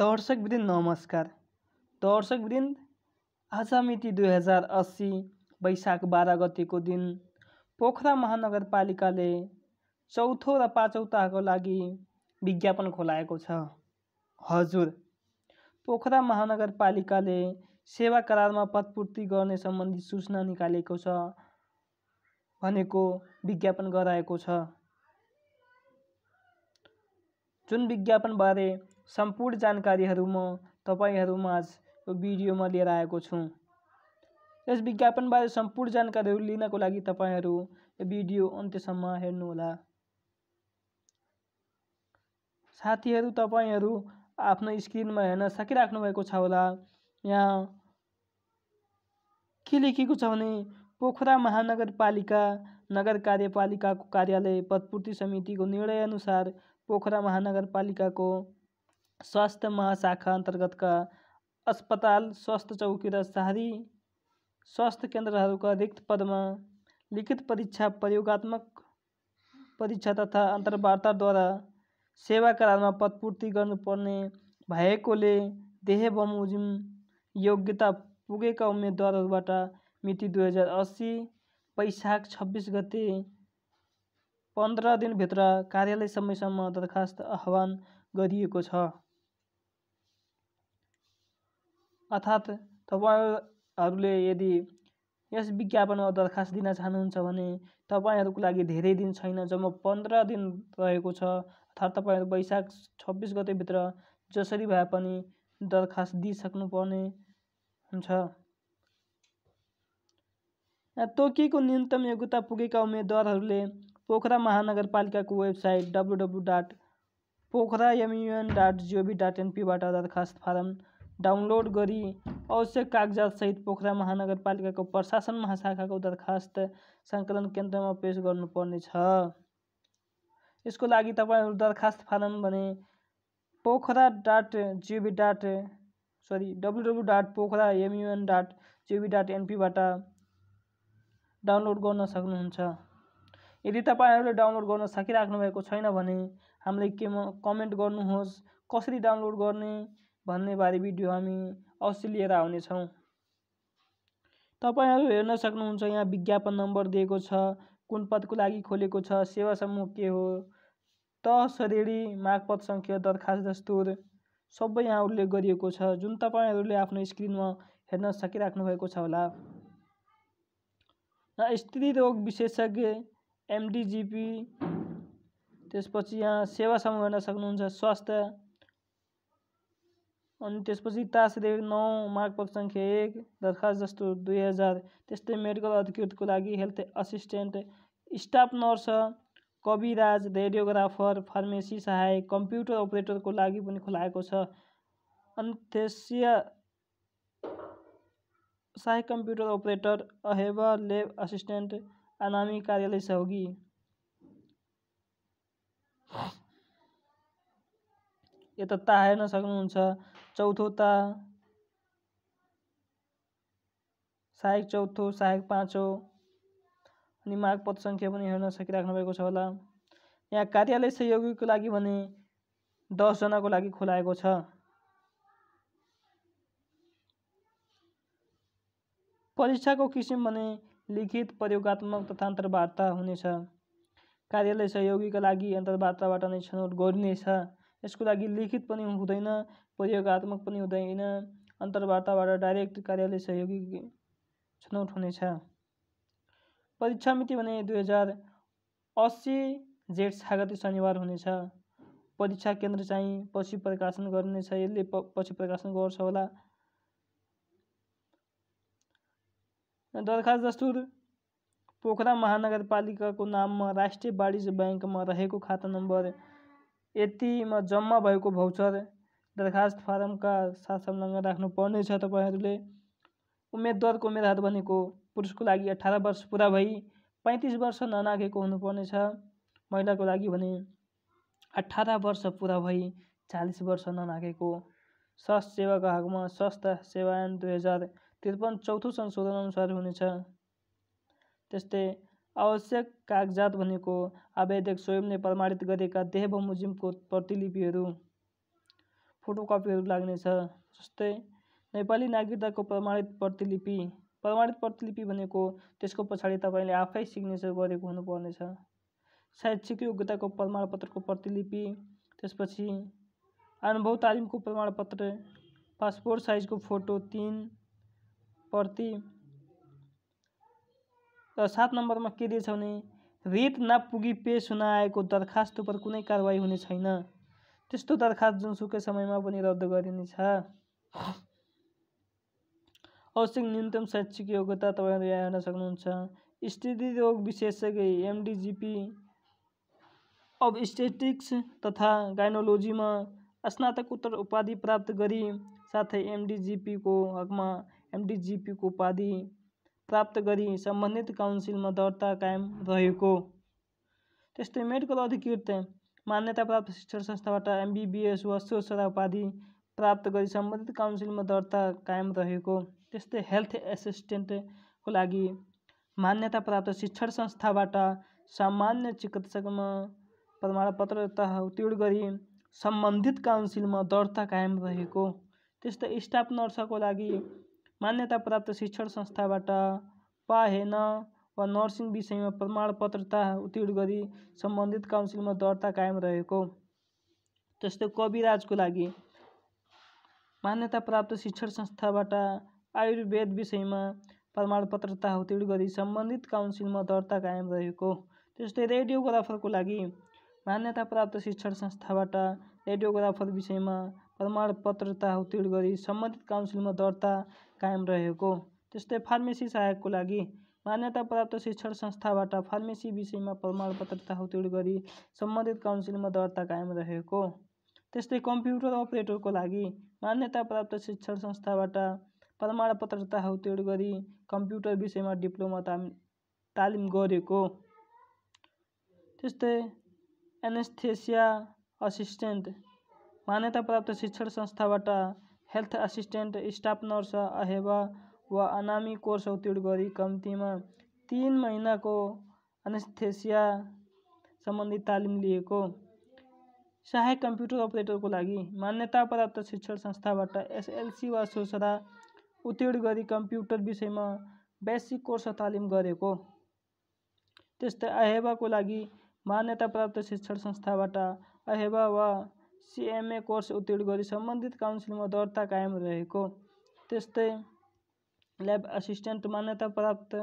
दर्शक दर्शकवृन्द नमस्कार दर्शकवृन्द आज मिति दुई हजार अस्सी वैशाख बाह्र गतिको दिन पोखरा महानगरपालिकाले चौथो र पाँचौँ तहको लागि विज्ञापन खोलाएको छ हजुर पोखरा महानगरपालिकाले सेवा करारमा पदपूर्ति गर्ने सम्बन्धी सूचना निकालेको छ भनेको विज्ञापन गराएको छ जुन विज्ञापनबारे सम्पूर्ण जानकारीहरू म आज यो भिडियोमा लिएर आएको छु यस विज्ञापनबारे सम्पूर्ण जानकारीहरू लिनको लागि तपाईँहरू यो भिडियो अन्त्यसम्म हेर्नुहोला साथीहरू तपाईँहरू आफ्नो स्क्रिनमा हेर्न सकिराख्नु भएको छ होला यहाँ के लेखेको छ भने पोखरा महानगरपालिका नगर कार्यपालिकाको कार्यालय पदपूर्ति समितिको निर्णयअनुसार पोखरा महानगरपालिकाको स्वास्थ्य महाशाखा अन्तर्गतका अस्पताल स्वास्थ्य चौकी र शहरी स्वास्थ्य केन्द्रहरूका रिक्त पदमा लिखित परीक्षा प्रयोगत्मक परीक्षा तथा अन्तर्वार्ताद्वारा सेवा करारमा पदपूर्ति गर्नुपर्ने भएकोले देहे बमोजिम योग्यता पुगेका उम्मेदवारहरूबाट मिति दुई हजार अस्सी वैशाख छब्बिस गते पन्ध्र दिनभित्र कार्यालय समयसम्म दरखास्त आह्वान गरिएको छ अर्थात् तपाईँहरूले यदि यस विज्ञापनमा दरखास्त दिन चाहनुहुन्छ भने तपाईँहरूको लागि धेरै दिन छैन जम्मा पन्ध्र दिन रहेको छ अर्थात् तपाईँहरू वैशाख छब्बिस गतेभित्र जसरी भए पनि दरखास्त दिइसक्नुपर्ने हुन्छ तोकिएको न्यूनतम योग्यता पुगेका उम्मेद्वारहरूले पोखरा महानगरपालिकाको website W W dot Pokhara M U N dot G O V dot एनपीबाट दरखास्त फारम डाउनलोड गरी आवश्यक कागजातसहित पोखरा महानगरपालिकाको प्रशासन महाशाखाको दरखास्त सङ्कलन केन्द्रमा पेस गर्नुपर्नेछ यसको लागि तपाईँहरू दरखास्त फारम भने Pokhara dot G O V dot sorry W W dot Pokhara M U N dot G O V dot एनपीबाट डाउनलोड गर्न सक्नुहुन्छ यदि तपाईँहरूले डाउनलोड गर्न सकिराख्नु भएको छैन भने हामीले के कमेन्ट गर्नुहोस् कसरी डाउनलोड गर्ने भन्नेबारे भिडियो हामी अवश्य लिएर आउनेछौँ तपाईँहरू हेर्न सक्नुहुन्छ यहाँ विज्ञापन नम्बर दिएको छ कुन पदको लागि खोलेको छ सेवा समूह के हो त श्रेणी मागपत सङ्ख्या दरखास्त दस्तुर सबै यहाँ उल्लेख गरिएको छ जुन तपाईँहरूले आफ्नो स्क्रिनमा हेर्न सकिराख्नु भएको छ होला स्त्री रोग विशेषज्ञ एमडिजिपी त्यसपछि यहाँ सेवा समूह हेर्न सक्नुहुन्छ स्वास्थ्य अनि त्यसपछि तासदेव नौ मागपक सङ्ख्या एक दरखास्त जस्तो दुई हजार त्यस्तै मेडिकल अधिकृतको लागि हेल्थ असिस्टेन्ट स्टाफ नर्स कविराज रेडियोग्राफर फार्मेसी सहायक कम्प्युटर अपरेटरको लागि पनि खुलाएको छ अन्त्येसिया सहायक कम्प्युटर अपरेटर अहेबर लेब असिस्टेन्ट अनामी कार्यालय सहयोगी यता ता हेर्न सक्नुहुन्छ चौथो ता सहायक चौथो सहायक पाँचौँ अनि माग पद सङ्ख्या पनि हेर्न सकिराख्नु भएको छ होला यहाँ कार्यालय सहयोगीको लागि भने दसजनाको लागि खुलाएको छ परीक्षाको किसिम भने लिखित प्रयोगत्मक तथा अन्तर्वार्ता हुनेछ कार्यालय सहयोगीका लागि अन्तर्वार्ताबाट नै छनौट गरिनेछ यसको लागि लिखित पनि हुँदैन प्रयोगत्मक पनि हुँदैन अन्तर्वार्ताबाट डाइरेक्ट कार्यालय सहयोगी छनौट हुनेछ परीक्षा मिति भने दुई हजार अस्सी जेठ सागती शनिबार हुनेछ परीक्षा केन्द्र चाहिँ पछि प्रकाशन गर्नेछ यसले पछि प्रकाशन गर्छ होला दरखास्त दस्तुर पोखरा महानगरपालिकाको नाममा राष्ट्रिय वाणिज्य ब्याङ्कमा रहेको खाता नम्बर यतिमा जम्मा भएको भौचर दरखास्त फारमका साथ संलग्न राख्नु पर्नेछ तपाईँहरूले उम्मेदवारको उमेरहरू भनेको पुरुषको लागि अठार वर्ष पुरा भई पैँतिस वर्ष ननागेको हुनुपर्नेछ महिलाको लागि भने अठार वर्ष पुरा भई चालिस वर्ष ननागेको स्वास्थ्य सेवाको हकमा स्वास्थ्य सेवा ऐन दुई हजार त्रिपन्न चौथो संशोधन अनुसार हुनेछ त्यस्तै आवश्यक कागजात भनेको आवेदक स्वयंले प्रमाणित गरेका देह बमोजिमको प्रतिलिपिहरू फोटोकपीहरू लाग्नेछ जस्तै नेपाली नागरिकताको प्रमाणित प्रतिलिपि प्रमाणित प्रतिलिपि भनेको त्यसको पछाडि तपाईँले आफै सिग्नेचर गरेको हुनुपर्नेछ शैक्षिक योग्यताको प्रमाणपत्रको प्रतिलिपि त्यसपछि अनुभव तालिमको प्रमाणपत्र पासपोर्ट साइजको फोटो तिन प्रति र सात नम्बरमा के दिएछ भने रेट नपुगी पेस हुन आएको दरखास्त उप कुनै कारवाही हुने छैन त्यस्तो दरखास्त जुनसुकै समयमा पनि रद्द गरिनेछ औषिक न्यूनतम शैक्षिक योग्यता तपाईँहरू यहाँ हेर्न सक्नुहुन्छ स्थिति रोग विशेषज्ञ एमडिजिपी अब स्टेटिक्स तथा गाइनोलोजीमा स्नातकोत्तर उपाधि प्राप्त गरी साथै एमडिजिपीको हकमा एमडिजिपीको उपाधि प्राप्त संबंधित काउंसिल में दर्ता कायम रहेको त्यस्तै मेडिकल अधिकृत मान्यता प्राप्त शिक्षण संस्था एमबीबीएस व सोसरा उपाधि प्राप्त संबंधित काउंसिल में दर्ता कायम रहेको हेल्थ हेल्थ को लगी मान्यता प्राप्त शिक्षण संस्था सामान्य चिकित्सक में प्रमाणपत्र उत्तीर्ण करी गरी काउंसिल में दर्ता कायम रहेको त्यस्तै स्टाफ को लगी मान्यता प्राप्त शिक्षण संस्थाबाट पाहेन वा नर्सिङ विषयमा प्रमाणपत्रता उत्तीर्ण गरी सम्बन्धित काउन्सिलमा दर्ता कायम रहेको जस्तै कविराजको लागि मान्यता प्राप्त शिक्षण संस्थाबाट आयुर्वेद विषयमा प्रमाणपत्रता उत्तीर्ण गरी सम्बन्धित काउन्सिलमा दर्ता कायम रहेको त्यस्तै रेडियोग्राफरको लागि मान्यता प्राप्त शिक्षण संस्थाबाट रेडियोग्राफर विषयमा प्रमाणपत्रता उत्तीर्ण गरी सम्बन्धित काउन्सिलमा दर्ता कायम रहेको त्यस्तै फार्मेसी सहायकको लागि मान्यता प्राप्त शिक्षण संस्थाबाट फार्मेसी विषयमा प्रमाणपत्रता ताहुतुड गरी सम्बन्धित काउन्सिलमा दर्ता कायम रहेको त्यस्तै कम्प्युटर अपरेटरको लागि मान्यता प्राप्त शिक्षण संस्थाबाट प्रमाणपत्रता ताहुतुड गरी कम्प्युटर विषयमा डिप्लोमा ताम तालिम गरेको त्यस्तै एनेस्थेसिया असिस्टेन्ट मान्यता प्राप्त शिक्षण संस्थाबाट हेल्थ असिस्टेंट स्टाफ नर्स अहेवा व अनामी कोर्स उत्तीर्ण कमती में तीन महीना को अनेस्थेसिया संबंधी तालीम लिएको सहायक ऑपरेटर को लगी मान्यता प्राप्त शिक्षण संस्था एसएलसी वा सोसरा उत्तीर्ण कंप्यूटर विषय में बेसिक कोर्स तालिम गरेको त्यस्तै को लगी मान्यता प्राप्त शिक्षण संस्था अहेवा वा सिएमए कोर्स उत्तीर्ण गरी सम्बन्धित काउन्सिलमा दर्ता कायम रहेको त्यस्तै ल्याब एसिस्टेन्ट मान्यता प्राप्त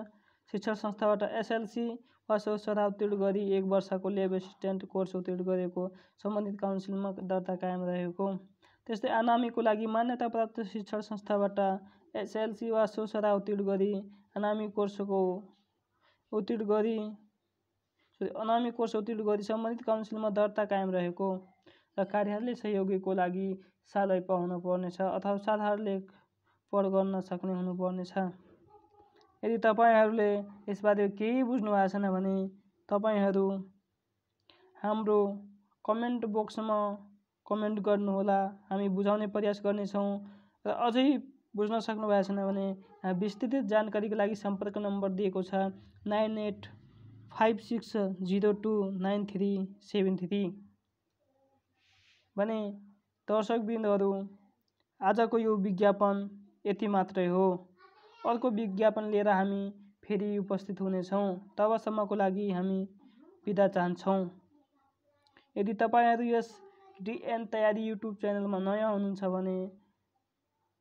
शिक्षण संस्थाबाट एसएलसी वा स्नातक उत्तीर्ण गरी एक वर्षको ल्याब एसिस्टेन्ट कोर्स उत्तीर्ण गरेको सम्बन्धित काउन्सिलमा दर्ता कायम रहेको त्यस्तै अनामीको लागि मान्यता प्राप्त शिक्षण संस्थाबाट एसएलसी वा स्नातक उत्तीर्ण गरी अनामी कोर्सको उत्तीर्ण गरी अनामी कोर्स उत्तीर्ण गरी सम्बन्धित काउन्सिलमा दर्ता कायम रहेको कार्यालय सहयोगीको लागि सालय पाउनुपर्नेछ अथवा साधारणले पढ गर्न सक्ने हुनुपर्नेछ यदि तपाईँहरूले यसबारे केही बुझ्नु भएको छैन भने तपाईँहरू हाम्रो कमेन्ट बक्समा कमेन्ट गर्नुहोला हामी बुझाउने प्रयास गर्नेछौँ र अझै बुझ्न सक्नुभएको छैन भने विस्तृत जानकारीको लागि सम्पर्क नम्बर दिएको छ nine eight five six zero two nine three seven three भने दर्शकवृन्दहरू आजको यो विज्ञापन यति मात्रै हो अर्को विज्ञापन लिएर हामी फेरि उपस्थित हुनेछौँ तबसम्मको लागि हामी बिदा चाहन्छौँ यदि तपाईँहरू यस डिएन तयारी युट्युब च्यानलमा नयाँ हुनुहुन्छ भने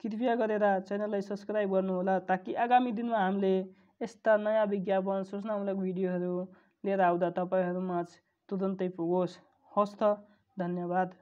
कृपया गरेर च्यानललाई सब्सक्राइब गर्नुहोला ताकि आगामी दिनमा हामीले यस्ता नयाँ विज्ञापन सूचनामूलक भिडियोहरू लिएर आउँदा तपाईँहरूमाझ तुरन्तै पुगोस् हस् त धन्यवाद